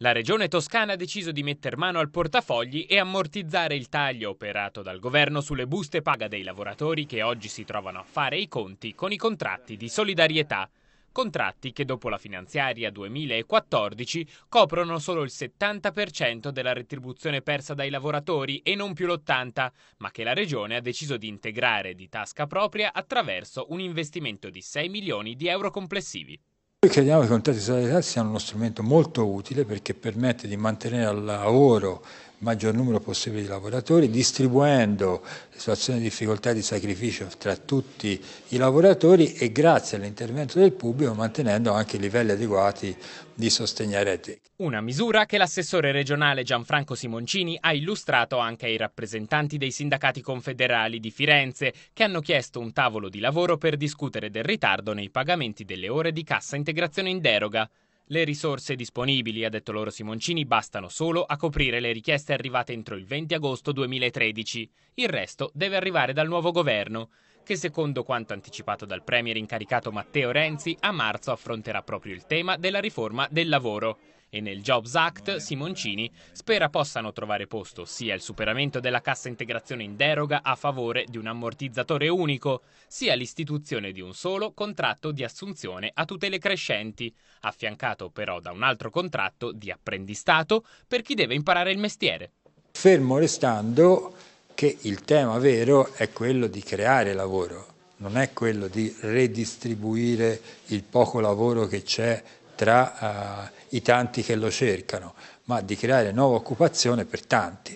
La regione toscana ha deciso di metter mano al portafogli e ammortizzare il taglio operato dal governo sulle buste paga dei lavoratori che oggi si trovano a fare i conti con i contratti di solidarietà. Contratti che dopo la finanziaria 2014 coprono solo il 70% della retribuzione persa dai lavoratori e non più l'80%, ma che la Regione ha deciso di integrare di tasca propria attraverso un investimento di 6 milioni di euro complessivi. Noi crediamo che i contratti salariali siano uno strumento molto utile perché permette di mantenere al lavoro maggior numero possibile di lavoratori, distribuendo le situazioni di difficoltà e di sacrificio tra tutti i lavoratori e grazie all'intervento del pubblico mantenendo anche livelli adeguati di sostegnarete. Una misura che l'assessore regionale Gianfranco Simoncini ha illustrato anche ai rappresentanti dei sindacati confederali di Firenze, che hanno chiesto un tavolo di lavoro per discutere del ritardo nei pagamenti delle ore di cassa integrazione in deroga. Le risorse disponibili, ha detto loro Simoncini, bastano solo a coprire le richieste arrivate entro il 20 agosto 2013. Il resto deve arrivare dal nuovo governo che secondo quanto anticipato dal Premier incaricato Matteo Renzi, a marzo affronterà proprio il tema della riforma del lavoro. E nel Jobs Act Simoncini spera possano trovare posto sia il superamento della cassa integrazione in deroga a favore di un ammortizzatore unico, sia l'istituzione di un solo contratto di assunzione a tutele crescenti, affiancato però da un altro contratto di apprendistato per chi deve imparare il mestiere. Fermo restando che il tema vero è quello di creare lavoro, non è quello di redistribuire il poco lavoro che c'è tra uh, i tanti che lo cercano, ma di creare nuova occupazione per tanti.